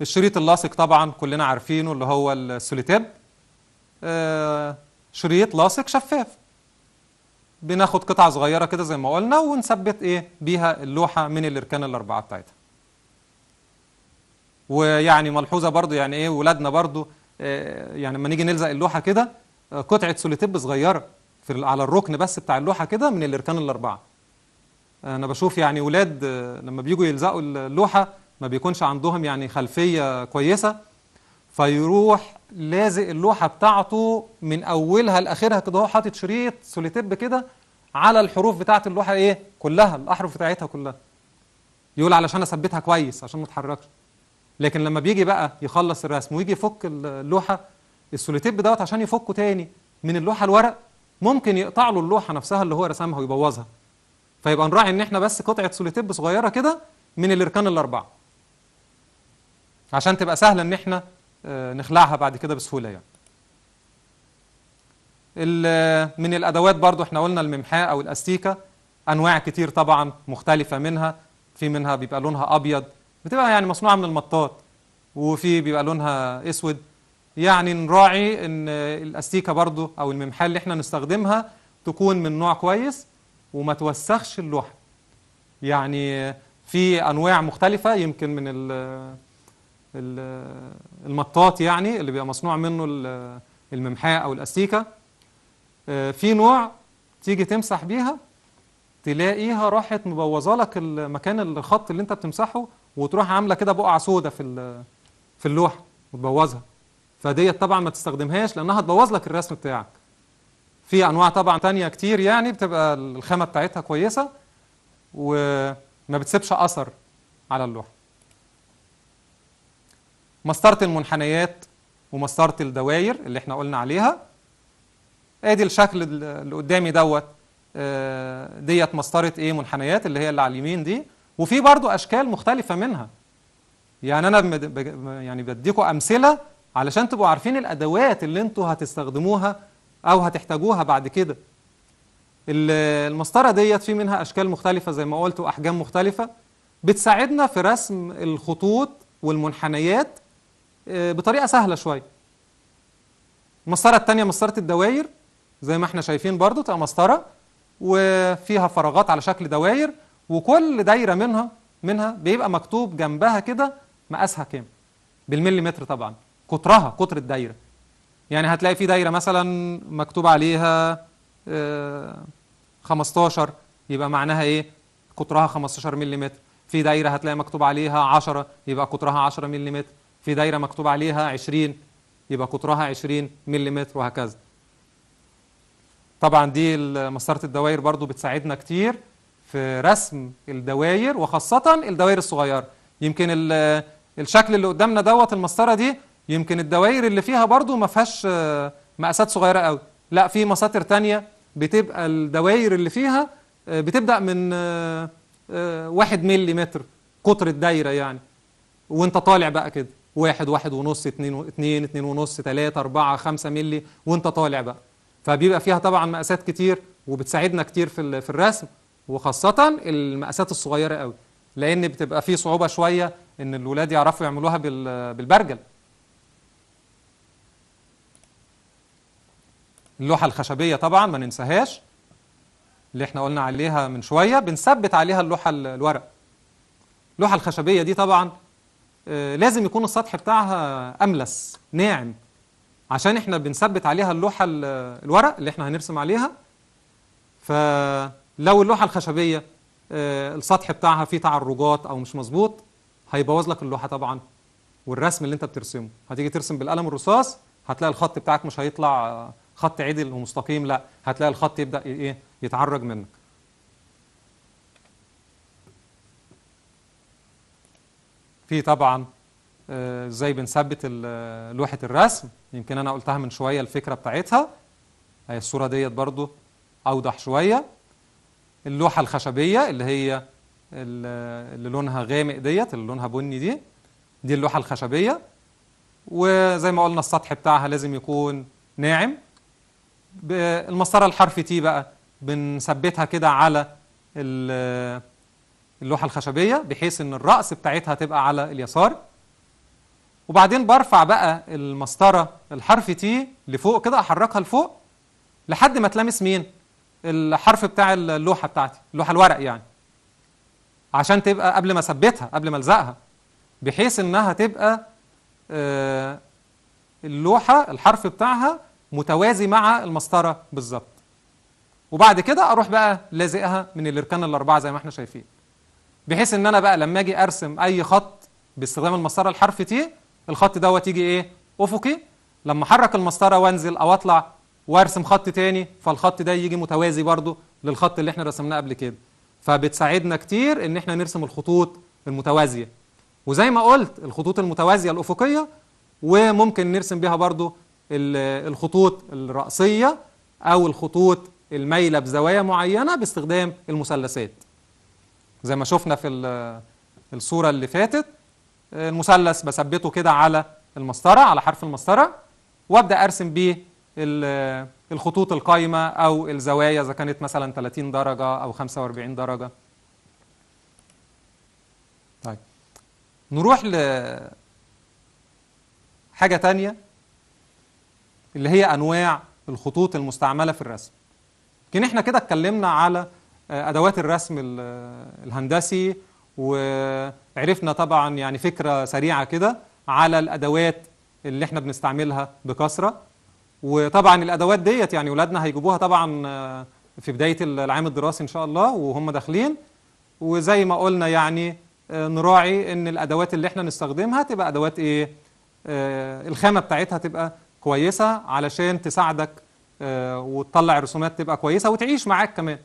Speaker 1: الشريط اللاصق طبعا كلنا عارفينه اللي هو السوليتيب آه، شريط لاصق شفاف بناخد قطعة صغيرة كده زي ما قلنا ونثبت ايه بيها اللوحة من الاركان الاربعة بتاعتها ويعني ملحوظة برضو يعني ايه ولادنا برضو آه، يعني لما نيجي نلزق اللوحة كده آه، قطعة سوليتيب صغيرة في على الركن بس بتاع اللوحة كده من الاركان الاربعة آه، انا بشوف يعني ولاد لما بيجوا يلزقوا اللوحة ما بيكونش عندهم يعني خلفية كويسة فيروح لازق اللوحة بتاعته من أولها لآخرها كده هو حاطط شريط سوليتيب كده على الحروف بتاعة اللوحة إيه كلها الأحرف بتاعتها كلها يقول علشان أثبتها كويس عشان ما تتحركش لكن لما بيجي بقى يخلص الرسم ويجي يفك اللوحة السوليتيب دوت عشان يفكه تاني من اللوحة الورق ممكن يقطع له اللوحة نفسها اللي هو رسمها ويبوظها فيبقى نراعي إن إحنا بس قطعة سوليتيب صغيرة كده من الإركان الأربعة عشان تبقى سهلة إن إحنا آه، نخلعها بعد كده بسهولة يعني آه، من الأدوات برضو احنا قلنا الممحاء أو الأستيكة أنواع كتير طبعا مختلفة منها في منها بيبقى لونها أبيض بتبقى يعني مصنوعة من المطاط وفي بيبقى لونها أسود يعني نراعي ان الاستيكه برضو او الممحاة اللي احنا نستخدمها تكون من نوع كويس وما توسخش اللوحه يعني في انواع مختلفه يمكن من المطاط يعني اللي بيبقى مصنوع منه الممحاة او الاستيكه آه، في نوع تيجي تمسح بيها تلاقيها راحت مبوظه لك المكان الخط اللي انت بتمسحه وتروح عامله كده بقعه سودة في في اللوحه وتبوظها فديت طبعا ما تستخدمهاش لانها تبوظ لك الرسم بتاعك في انواع طبعا تانية كتير يعني بتبقى الخامه بتاعتها كويسه وما بتسيبش اثر على اللوحه مسطره المنحنيات ومسطره الدوائر اللي احنا قلنا عليها ادي الشكل اللي قدامي دوت آه، ديت مسطره ايه منحنيات اللي هي اللي على اليمين دي وفي برضو اشكال مختلفه منها يعني انا يعني بديكم امثله علشان تبقوا عارفين الادوات اللي انتوا هتستخدموها او هتحتاجوها بعد كده المسطره ديت في منها اشكال مختلفه زي ما قلت واحجام مختلفه بتساعدنا في رسم الخطوط والمنحنيات آه، بطريقه سهله شويه المسطره الثانيه مسطره الدوائر زي ما احنا شايفين برضو تبقى مسطره وفيها فراغات على شكل دواير وكل دايره منها منها بيبقى مكتوب جنبها كده مقاسها كام بالمليمتر طبعا قطرها قطر الدايره يعني هتلاقي في دايره مثلا مكتوب عليها 15 آه، يبقى معناها ايه قطرها 15 مليمتر في دايره هتلاقي مكتوب عليها 10 يبقى قطرها 10 مليمتر في دايرة مكتوب عليها 20 يبقى قطرها 20 ملم وهكذا طبعا دي مسطرة الدوائر برضو بتساعدنا كتير في رسم الدوائر وخاصة الدوائر الصغيرة يمكن الشكل اللي قدامنا دوت المسطرة دي يمكن الدوائر اللي فيها برضو ما فيهاش آه، مقاسات صغيرة قوي لا في مساطر تانية بتبقى الدوائر اللي فيها آه، بتبدأ من آه، واحد ملي متر قطر الدايرة يعني وانت طالع بقى كده واحد واحد ونص اتنين اتنين اتنين ونص تلاتة أربعة خمسة ملي وانت طالع بقى فبيبقى فيها طبعا مقاسات كتير وبتساعدنا كتير في, في الرسم وخاصة المقاسات الصغيرة قوي لأن بتبقى فيه صعوبة شوية إن الولاد يعرفوا يعملوها بالبرجل اللوحة الخشبية طبعا ما ننساهاش اللي احنا قلنا عليها من شوية بنثبت عليها اللوحة الورق اللوحة الخشبية دي طبعا آه، لازم يكون السطح بتاعها أملس ناعم عشان احنا بنثبت عليها اللوحة الورق اللي احنا هنرسم عليها فلو اللوحة الخشبية آه، السطح بتاعها فيه تعرجات أو مش مظبوط هيبوظ لك اللوحة طبعا والرسم اللي انت بترسمه هتيجي ترسم بالقلم الرصاص هتلاقي الخط بتاعك مش هيطلع خط عدل ومستقيم لا هتلاقي الخط يبدأ ايه يتعرج منك في طبعا ازاي آه، بنثبت آه، لوحه الرسم يمكن انا قلتها من شويه الفكره بتاعتها هي الصوره ديت برضو اوضح شويه اللوحه الخشبيه اللي هي آه، اللي لونها غامق ديت اللي لونها بني دي دي اللوحه الخشبيه وزي ما قلنا السطح بتاعها لازم يكون ناعم المسطره الحرف تي بقى بنثبتها كده على اللوحة الخشبية بحيث ان الرأس بتاعتها تبقى على اليسار وبعدين برفع بقى المسطرة الحرف تي لفوق كده احركها لفوق لحد ما تلامس مين الحرف بتاع اللوحة بتاعتي اللوحة الورق يعني عشان تبقى قبل ما اثبتها قبل ما الزقها بحيث انها تبقى آه، اللوحة الحرف بتاعها متوازي مع المسطرة بالظبط وبعد كده اروح بقى لازقها من الاركان الاربعه زي ما احنا شايفين بحيث ان انا بقى لما اجي ارسم اي خط باستخدام المسطره الحرف تي الخط دوت يجي ايه افقي لما احرك المسطره وانزل او اطلع وارسم خط تاني فالخط ده يجي متوازي برضو للخط اللي احنا رسمناه قبل كده فبتساعدنا كتير ان احنا نرسم الخطوط المتوازيه وزي ما قلت الخطوط المتوازيه الافقيه وممكن نرسم بيها برضو آه، الخطوط الرأسية أو الخطوط المايلة بزوايا معينة باستخدام المثلثات زي ما شفنا في الصورة اللي فاتت المثلث بثبته كده على المسطرة على حرف المسطرة وابدأ أرسم بيه الخطوط القايمة أو الزوايا إذا كانت مثلا 30 درجة أو 45 درجة طيب نروح ل حاجه تانية اللي هي أنواع الخطوط المستعملة في الرسم يمكن احنا كده اتكلمنا على آه، ادوات الرسم الهندسي وعرفنا طبعا يعني فكره سريعه كده على الادوات اللي احنا بنستعملها بكثره وطبعا الادوات ديت يعني اولادنا هيجيبوها طبعا آه، في بدايه العام الدراسي ان شاء الله وهم داخلين وزي ما قلنا يعني آه، نراعي ان الادوات اللي احنا نستخدمها تبقى ادوات ايه الخامه بتاعتها تبقى كويسه علشان تساعدك وتطلع الرسومات تبقى كويسه وتعيش معاك كمان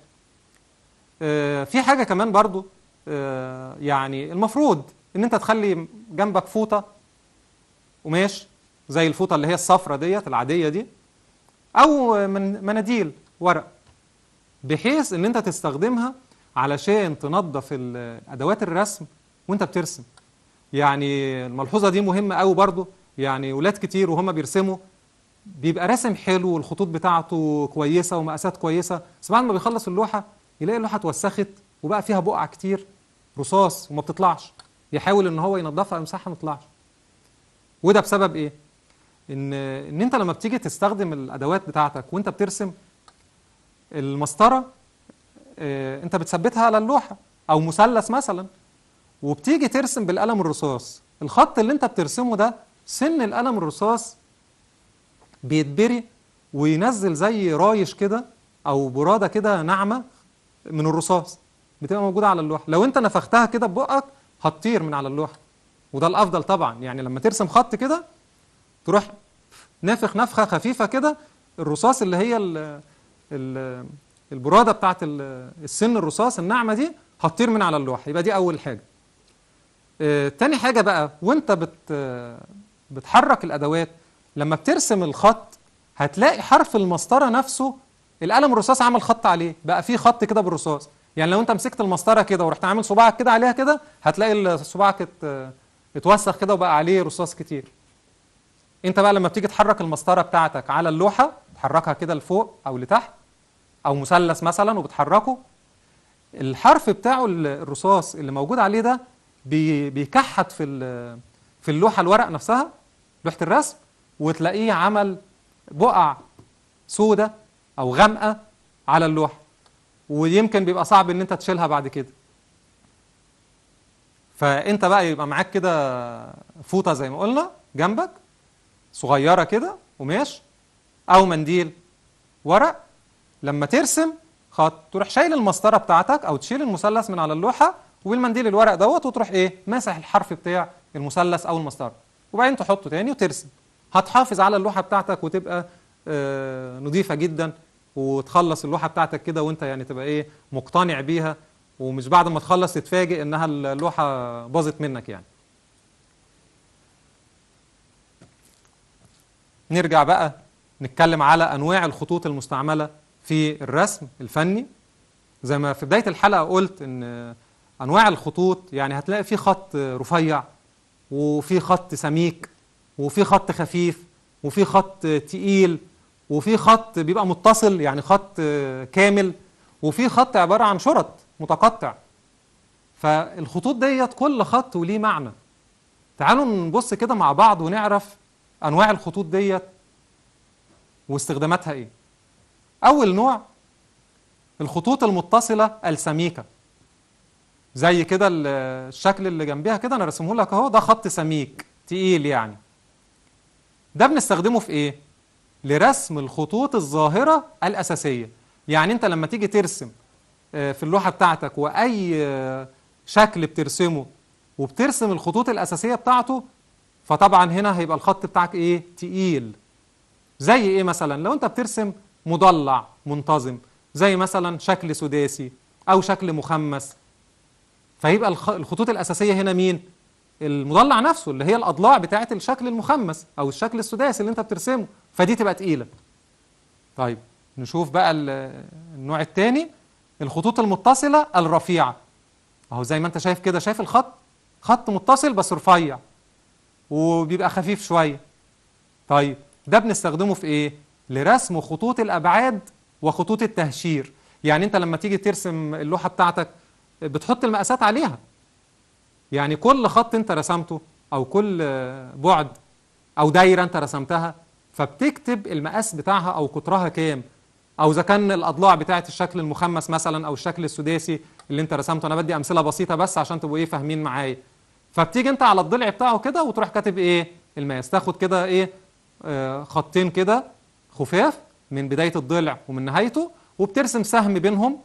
Speaker 1: آه، في حاجة كمان برضو آه، يعني المفروض ان انت تخلي جنبك فوطة قماش زي الفوطة اللي هي الصفرة ديت العادية دي او من مناديل ورق بحيث ان انت تستخدمها علشان تنظف ادوات الرسم وانت بترسم يعني الملحوظة دي مهمة قوي برضو يعني ولاد كتير وهم بيرسموا بيبقى راسم حلو والخطوط بتاعته كويسة ومقاسات كويسة بس بعد ما بيخلص اللوحة يلاقي اللوحه اتوسخت وبقى فيها بقع كتير رصاص وما بتطلعش يحاول ان هو ينظفها يمسحها ما تطلعش وده بسبب ايه ان ان انت لما بتيجي تستخدم الادوات بتاعتك وانت بترسم المسطره آه، انت بتثبتها على اللوحه او مثلث مثلا وبتيجي ترسم بالقلم الرصاص الخط اللي انت بترسمه ده سن القلم الرصاص بيتبري وينزل زي رايش كده او براده كده ناعمه من الرصاص بتبقى موجوده على اللوحه لو انت نفختها كده ببقك هتطير من على اللوحه وده الافضل طبعا يعني لما ترسم خط كده تروح نافخ نفخه خفيفه كده الرصاص اللي هي الـ الـ البراده بتاعت السن الرصاص الناعمه دي هتطير من على اللوحه يبقى دي اول حاجه آه، تاني حاجه بقى وانت بت بتحرك الادوات لما بترسم الخط هتلاقي حرف المسطره نفسه القلم الرصاص عمل خط عليه بقى في خط كده بالرصاص يعني لو انت مسكت المسطره كده ورحت عامل صباعك كده عليها كده هتلاقي صباعك اتوسخ كده وبقى عليه رصاص كتير انت بقى لما بتيجي تحرك المسطره بتاعتك على اللوحه تحركها كده لفوق او لتحت او مثلث مثلا وبتحركه الحرف بتاعه الرصاص اللي موجود عليه ده بيكحت في في اللوحه الورق نفسها لوحه الرسم وتلاقيه عمل بقع سودة أو غامقة على اللوحة ويمكن بيبقى صعب إن أنت تشيلها بعد كده فأنت بقى يبقى معاك كده فوطة زي ما قلنا جنبك صغيرة كده قماش أو منديل ورق لما ترسم خط تروح شايل المسطرة بتاعتك أو تشيل المثلث من على اللوحة والمنديل الورق دوت وتروح إيه ماسح الحرف بتاع المثلث أو المسطرة وبعدين تحطه تاني وترسم هتحافظ على اللوحة بتاعتك وتبقى آه، نظيفة جدا وتخلص اللوحه بتاعتك كده وانت يعني تبقى ايه مقتنع بيها ومش بعد ما تخلص تتفاجئ انها اللوحه باظت منك يعني نرجع بقى نتكلم على انواع الخطوط المستعمله في الرسم الفني زي ما في بدايه الحلقه قلت ان انواع الخطوط يعني هتلاقي في خط رفيع وفي خط سميك وفي خط خفيف وفي خط تقيل وفي خط بيبقى متصل يعني خط كامل وفي خط عبارة عن شرط متقطع فالخطوط ديت كل خط وليه معنى تعالوا نبص كده مع بعض ونعرف أنواع الخطوط ديت واستخداماتها إيه أول نوع الخطوط المتصلة السميكة زي كده الشكل اللي جنبها كده أنا رسمه لك أهو ده خط سميك تقيل يعني ده بنستخدمه في إيه؟ لرسم الخطوط الظاهرة الأساسية يعني أنت لما تيجي ترسم آه، في اللوحة بتاعتك وأي آه، شكل بترسمه وبترسم الخطوط الأساسية بتاعته فطبعا هنا هيبقى الخط بتاعك إيه؟ تقيل زي إيه مثلا؟ لو أنت بترسم مضلع منتظم زي مثلا شكل سداسي أو شكل مخمس فيبقى الخطوط الأساسية هنا مين؟ المضلع نفسه اللي هي الأضلاع بتاعة الشكل المخمس أو الشكل السداسي اللي أنت بترسمه فدي تبقى تقيلة طيب نشوف بقى النوع الثاني الخطوط المتصلة الرفيعة اهو زي ما انت شايف كده شايف الخط خط متصل بس رفيع وبيبقى خفيف شوية طيب ده بنستخدمه في ايه؟ لرسم خطوط الابعاد وخطوط التهشير يعني انت لما تيجي ترسم اللوحة بتاعتك بتحط المقاسات عليها يعني كل خط انت رسمته او كل بعد او دايرة انت رسمتها فبتكتب المقاس بتاعها او قطرها كام او اذا كان الاضلاع بتاعه الشكل المخمس مثلا او الشكل السداسي اللي انت رسمته انا بدي امثله بسيطه بس عشان تبقوا ايه فاهمين معايا فبتيجي انت على الضلع بتاعه كده وتروح كاتب ايه المقاس تاخد كده ايه آه خطين كده خفاف من بدايه الضلع ومن نهايته وبترسم سهم بينهم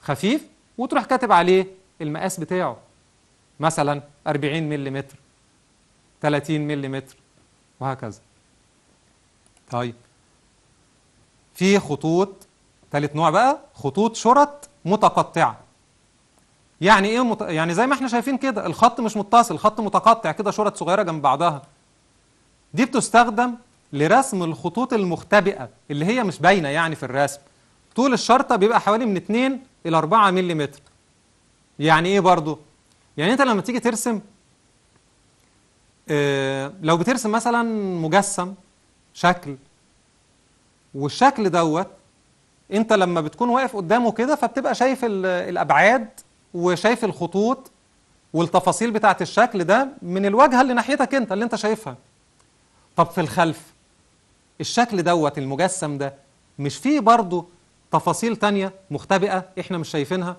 Speaker 1: خفيف وتروح كاتب عليه المقاس بتاعه مثلا 40 ملم 30 ملم وهكذا طيب في خطوط ثالث نوع بقى خطوط شرط متقطعه يعني ايه مت... يعني زي ما احنا شايفين كده الخط مش متصل الخط متقطع كده شرط صغيره جنب بعضها دي بتستخدم لرسم الخطوط المختبئه اللي هي مش باينه يعني في الرسم طول الشرطه بيبقى حوالي من 2 الى 4 ملم يعني ايه برضو يعني انت لما تيجي ترسم اه لو بترسم مثلا مجسم شكل والشكل دوت انت لما بتكون واقف قدامه كده فبتبقى شايف الابعاد وشايف الخطوط والتفاصيل بتاعه الشكل ده من الواجهه اللي ناحيتك انت اللي انت شايفها طب في الخلف الشكل دوت المجسم ده مش فيه برضه تفاصيل تانية مختبئة احنا مش شايفينها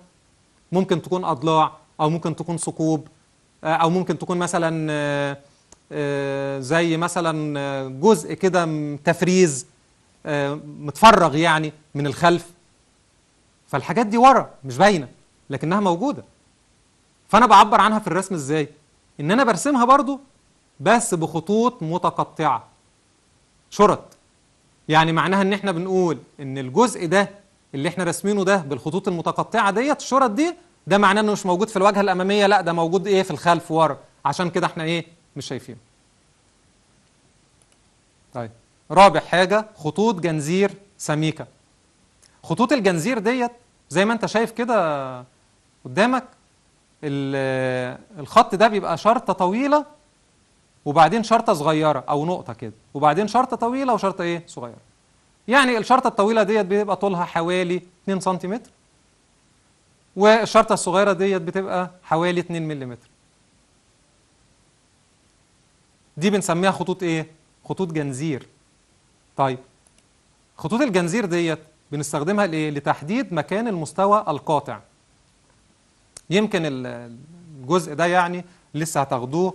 Speaker 1: ممكن تكون اضلاع او ممكن تكون ثقوب آه، او ممكن تكون مثلا آه، آه، زي مثلا آه، جزء كده تفريز آه، متفرغ يعني من الخلف فالحاجات دي ورا مش باينه لكنها موجوده فانا بعبر عنها في الرسم ازاي ان انا برسمها برضو بس بخطوط متقطعه شرط يعني معناها ان احنا بنقول ان الجزء ده اللي احنا راسمينه ده بالخطوط المتقطعه ديت الشرط دي ده معناه انه مش موجود في الواجهه الاماميه لا ده موجود ايه في الخلف ورا عشان كده احنا ايه مش شايفين طيب رابع حاجة خطوط جنزير سميكة خطوط الجنزير ديت زي ما انت شايف كده قدامك الخط ده بيبقى شرطة طويلة وبعدين شرطة صغيرة أو نقطة كده وبعدين شرطة طويلة وشرطة إيه صغيرة يعني الشرطة الطويلة ديت بيبقى طولها حوالي 2 سنتيمتر والشرطة الصغيرة ديت بتبقى حوالي 2 ملم دي بنسميها خطوط ايه خطوط جنزير طيب خطوط الجنزير ديت بنستخدمها لايه لتحديد مكان المستوى القاطع يمكن الجزء ده يعني لسه هتاخدوه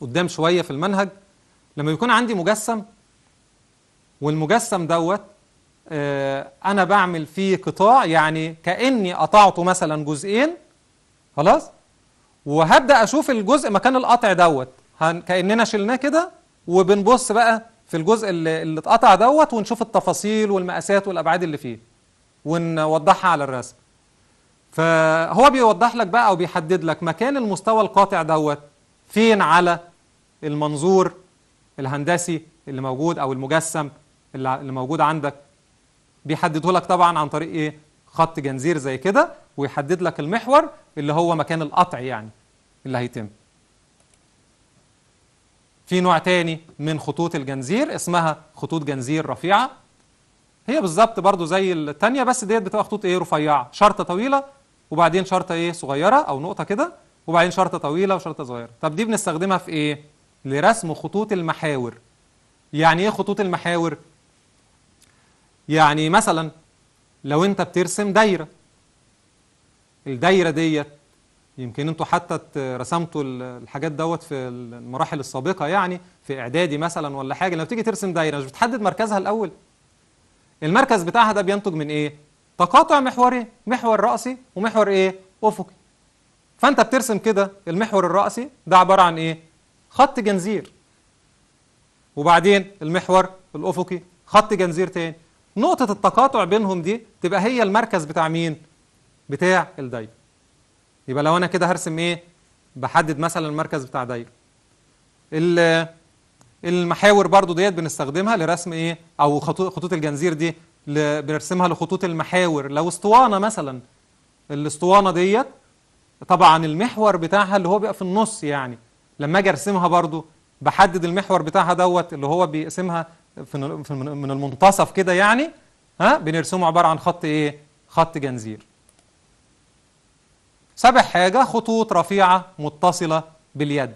Speaker 1: قدام شويه في المنهج لما يكون عندي مجسم والمجسم دوت آه، انا بعمل فيه قطاع يعني كاني قطعته مثلا جزئين خلاص وهبدا اشوف الجزء مكان القطع دوت هن... كأننا شلناه كده وبنبص بقى في الجزء اللي, اللي اتقطع دوت ونشوف التفاصيل والمقاسات والأبعاد اللي فيه ونوضحها على الرسم فهو بيوضح لك بقى أو بيحدد لك مكان المستوى القاطع دوت فين على المنظور الهندسي اللي موجود أو المجسم اللي موجود عندك بيحدده لك طبعا عن طريق ايه خط جنزير زي كده ويحدد لك المحور اللي هو مكان القطع يعني اللي هيتم في نوع تاني من خطوط الجنزير اسمها خطوط جنزير رفيعة هي بالظبط برضو زي التانية بس ديت بتبقى خطوط ايه رفيعة شرطة طويلة وبعدين شرطة ايه صغيرة او نقطة كده وبعدين شرطة طويلة وشرطة صغيرة طب دي بنستخدمها في ايه لرسم خطوط المحاور يعني ايه خطوط المحاور يعني مثلا لو انت بترسم دايرة الدايرة ديت يمكن انتوا حتى رسمتوا الحاجات دوت في المراحل السابقه يعني في اعدادي مثلا ولا حاجه لما بتيجي ترسم دايره مش بتحدد مركزها الاول المركز بتاعها ده بينتج من ايه تقاطع محورين محور راسي ومحور ايه افقي فانت بترسم كده المحور الراسي ده عباره عن ايه خط جنزير وبعدين المحور الافقي خط جنزير تاني نقطه التقاطع بينهم دي تبقى هي المركز بتاع مين بتاع الدايره يبقى لو انا كده هرسم ايه بحدد مثلا المركز بتاع دايره المحاور برضو ديت بنستخدمها لرسم ايه او خطوط الجنزير دي بنرسمها لخطوط المحاور لو اسطوانه مثلا الاسطوانه ديت طبعا المحور بتاعها اللي هو بيبقى في النص يعني لما اجي ارسمها برضو بحدد المحور بتاعها دوت اللي هو بيقسمها من المنتصف كده يعني ها بنرسمه عباره عن خط ايه خط جنزير سابع حاجة خطوط رفيعة متصلة باليد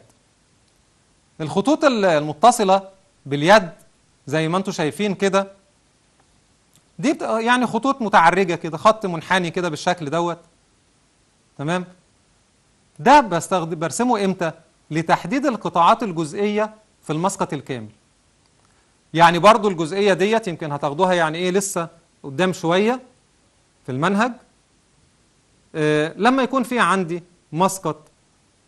Speaker 1: الخطوط المتصلة باليد زي ما انتم شايفين كده دي يعني خطوط متعرجة كده خط منحني كده بالشكل دوت تمام ده بستخدم برسمه امتى لتحديد القطاعات الجزئية في المسقط الكامل يعني برضو الجزئية ديت يمكن هتاخدوها يعني ايه لسه قدام شوية في المنهج آه، لما يكون في عندي مسقط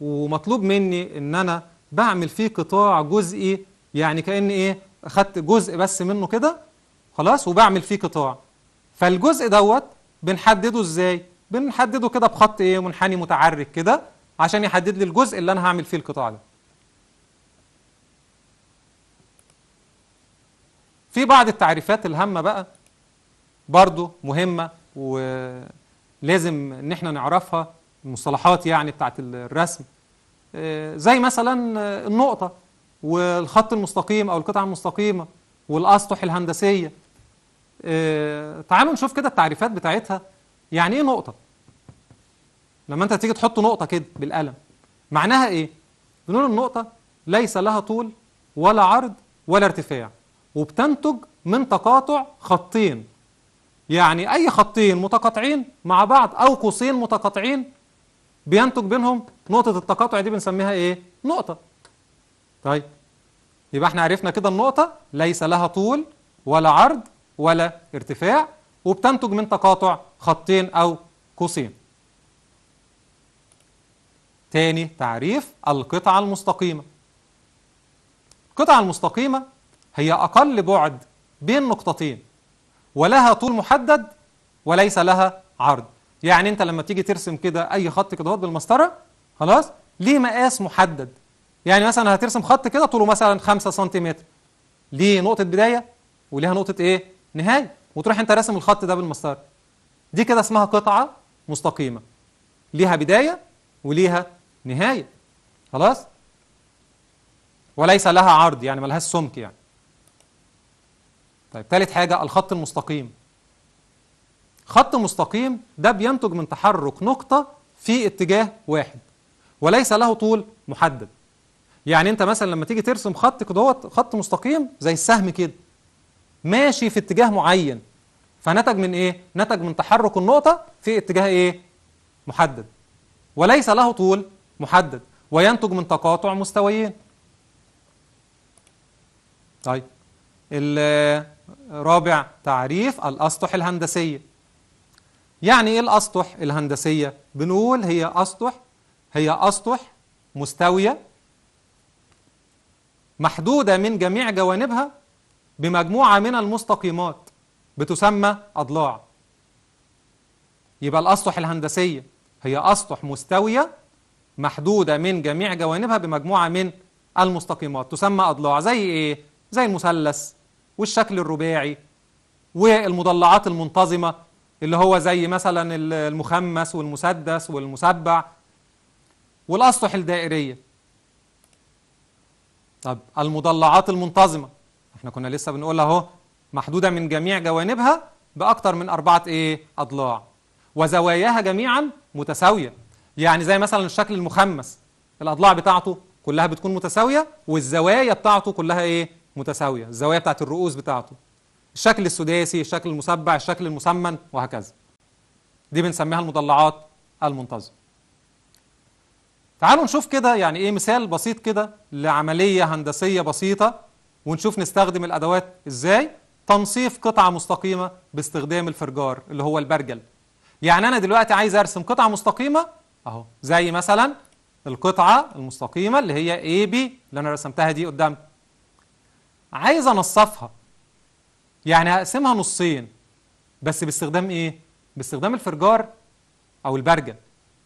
Speaker 1: ومطلوب مني ان انا بعمل فيه قطاع جزئي يعني كان ايه اخدت جزء بس منه كده خلاص وبعمل فيه قطاع فالجزء دوت بنحدده ازاي بنحدده كده بخط ايه منحني متعرج كده عشان يحدد لي الجزء اللي انا هعمل فيه القطاع ده في بعض التعريفات الهامه بقى برضو مهمه و لازم ان احنا نعرفها المصطلحات يعني بتاعت الرسم آه، زي مثلا آه، النقطة والخط المستقيم أو القطعة المستقيمة والأسطح الهندسية آه، تعالوا نشوف كده التعريفات بتاعتها يعني إيه نقطة؟ لما أنت تيجي تحط نقطة كده بالقلم معناها إيه؟ بنقول النقطة ليس لها طول ولا عرض ولا ارتفاع وبتنتج من تقاطع خطين يعني أي خطين متقاطعين مع بعض أو قوسين متقاطعين بينتج بينهم نقطة التقاطع دي بنسميها إيه؟ نقطة طيب يبقى احنا عرفنا كده النقطة ليس لها طول ولا عرض ولا ارتفاع وبتنتج من تقاطع خطين أو قوسين تاني تعريف القطعة المستقيمة القطعة المستقيمة هي أقل بعد بين نقطتين ولها طول محدد وليس لها عرض يعني انت لما تيجي ترسم كده اي خط كده بالمسطره خلاص ليه مقاس محدد يعني مثلا هترسم خط كده طوله مثلا 5 سنتيمتر ليه نقطه بدايه وليها نقطه ايه نهايه وتروح انت راسم الخط ده بالمسطره دي كده اسمها قطعه مستقيمه ليها بدايه وليها نهايه خلاص وليس لها عرض يعني ملهاش سمك يعني طيب ثالث حاجة الخط المستقيم خط مستقيم ده بينتج من تحرك نقطة في اتجاه واحد وليس له طول محدد يعني انت مثلا لما تيجي ترسم خط دوت خط مستقيم زي السهم كده ماشي في اتجاه معين فنتج من ايه نتج من تحرك النقطة في اتجاه ايه محدد وليس له طول محدد وينتج من تقاطع مستويين طيب رابع تعريف الأسطح الهندسية يعني إيه الأسطح الهندسية؟ بنقول هي أسطح هي أسطح مستوية محدودة من جميع جوانبها بمجموعة من المستقيمات بتسمى أضلاع يبقى الأسطح الهندسية هي أسطح مستوية محدودة من جميع جوانبها بمجموعة من المستقيمات تسمى أضلاع زي إيه؟ زي المثلث والشكل الرباعي والمضلعات المنتظمة اللي هو زي مثلا المخمس والمسدس والمسبع والأسطح الدائرية طب المضلعات المنتظمة احنا كنا لسه بنقول اهو محدودة من جميع جوانبها بأكتر من أربعة إيه؟ أضلاع وزواياها جميعا متساوية يعني زي مثلا الشكل المخمس الأضلاع بتاعته كلها بتكون متساوية والزوايا بتاعته كلها إيه؟ متساويه الزوايا بتاعه الرؤوس بتاعته الشكل السداسي الشكل المسبع الشكل المسمن وهكذا دي بنسميها المضلعات المنتظمه تعالوا نشوف كده يعني ايه مثال بسيط كده لعمليه هندسيه بسيطه ونشوف نستخدم الادوات ازاي تنصيف قطعه مستقيمه باستخدام الفرجار اللي هو البرجل يعني انا دلوقتي عايز ارسم قطعه مستقيمه اهو زي مثلا القطعه المستقيمه اللي هي اي بي اللي انا رسمتها دي قدامك عايز انصفها يعني هقسمها نصين بس باستخدام ايه باستخدام الفرجار او البرجل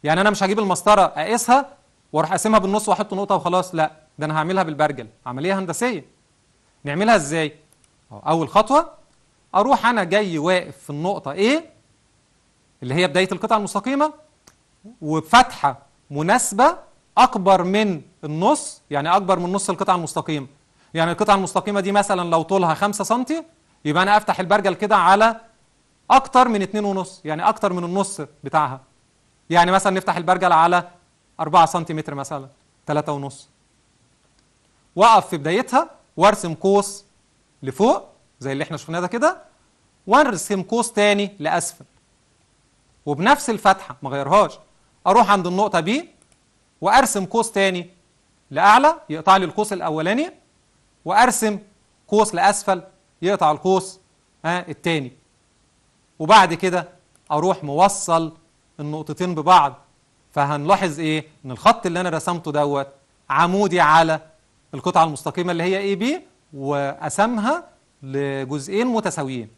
Speaker 1: يعني انا مش هجيب المسطره اقيسها واروح اقسمها بالنص واحط نقطه وخلاص لا ده انا هعملها بالبرجل عمليه هندسيه نعملها ازاي اول خطوه اروح انا جاي واقف في النقطه ايه اللي هي بدايه القطعه المستقيمه وفتحه مناسبه اكبر من النص يعني اكبر من نص القطعه المستقيمه يعني القطعة المستقيمة دي مثلا لو طولها 5 سم يبقى أنا أفتح البرجل كده على أكتر من 2.5 يعني أكتر من النص بتاعها يعني مثلا نفتح البرجل على 4 سم مثلا 3.5 وأقف في بدايتها وارسم قوس لفوق زي اللي احنا شفناه ده كده وارسم قوس تاني لأسفل وبنفس الفتحة ما غيرهاش أروح عند النقطة بي وأرسم قوس تاني لأعلى يقطع لي القوس الأولاني وارسم قوس لاسفل يقطع القوس ها الثاني وبعد كده اروح موصل النقطتين ببعض فهنلاحظ ايه ان الخط اللي انا رسمته دوت عمودي على القطعه المستقيمه اللي هي اي بي وقسمها لجزئين متساويين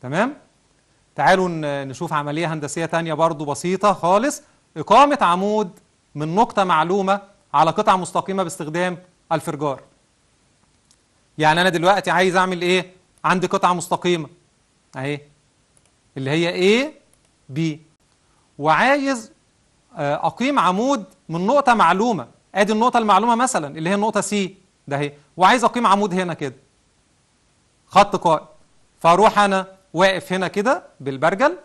Speaker 1: تمام تعالوا نشوف عمليه هندسيه تانية برضو بسيطه خالص اقامه عمود من نقطه معلومه على قطعه مستقيمه باستخدام الفرجار يعني انا دلوقتي عايز اعمل ايه عندي قطعه مستقيمه اهي اللي هي A B وعايز آه، اقيم عمود من نقطه معلومه ادي النقطه المعلومه مثلا اللي هي النقطه C ده اهي وعايز اقيم عمود هنا كده خط قائم فاروح انا واقف هنا كده بالبرجل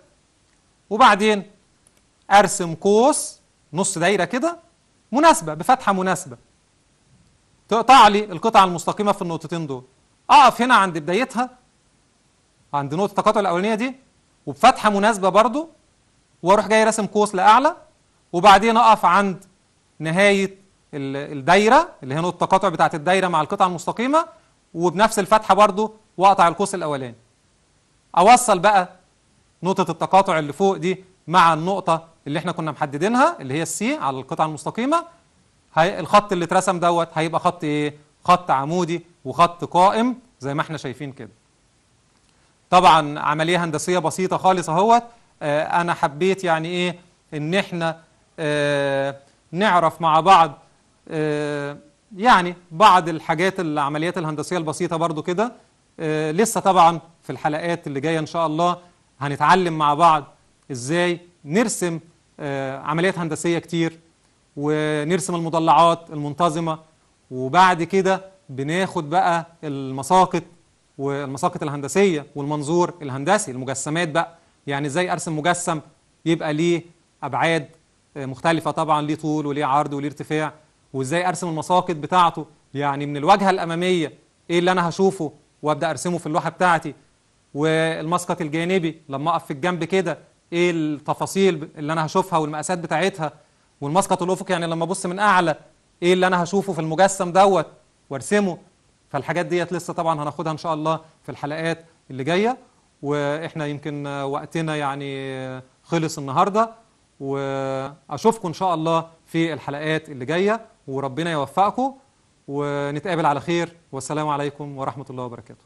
Speaker 1: وبعدين ارسم قوس نص دايره كده مناسبه بفتحه مناسبه تقطع لي القطعة المستقيمة في النقطتين دول أقف هنا عند بدايتها عند نقطة التقاطع الأولانية دي وبفتحة مناسبة برضو وأروح جاي راسم قوس لأعلى وبعدين أقف عند نهاية الدايرة اللي هي نقطة التقاطع بتاعة الدايرة مع القطعة المستقيمة وبنفس الفتحة برضو وأقطع القوس الأولاني أوصل بقى نقطة التقاطع اللي فوق دي مع النقطة اللي احنا كنا محددينها اللي هي السي على القطعة المستقيمة هي الخط اللي اترسم دوت هيبقى خط ايه خط عمودي وخط قائم زي ما احنا شايفين كده طبعا عمليه هندسيه بسيطه خالص اهوت آه انا حبيت يعني ايه ان احنا آه نعرف مع بعض آه يعني بعض الحاجات العمليات الهندسيه البسيطه برضو كده آه، لسه طبعا في الحلقات اللي جايه ان شاء الله هنتعلم مع بعض ازاي نرسم آه، عمليات هندسيه كتير ونرسم المضلعات المنتظمة وبعد كده بناخد بقى المساقط والمساقط الهندسية والمنظور الهندسي المجسمات بقى يعني ازاي ارسم مجسم يبقى ليه ابعاد مختلفة طبعا ليه طول وليه عرض وليه ارتفاع وازاي ارسم المساقط بتاعته يعني من الواجهة الامامية ايه اللي انا هشوفه وابدا ارسمه في اللوحة بتاعتي والمسقط الجانبي لما اقف في الجنب كده ايه التفاصيل اللي انا هشوفها والمقاسات بتاعتها والمسقط الافقي يعني لما ابص من اعلى ايه اللي انا هشوفه في المجسم دوت وارسمه فالحاجات ديت لسه طبعا هناخدها ان شاء الله في الحلقات اللي جايه واحنا يمكن وقتنا يعني خلص النهارده واشوفكم ان شاء الله في الحلقات اللي جايه وربنا يوفقكم ونتقابل على خير والسلام عليكم ورحمه الله وبركاته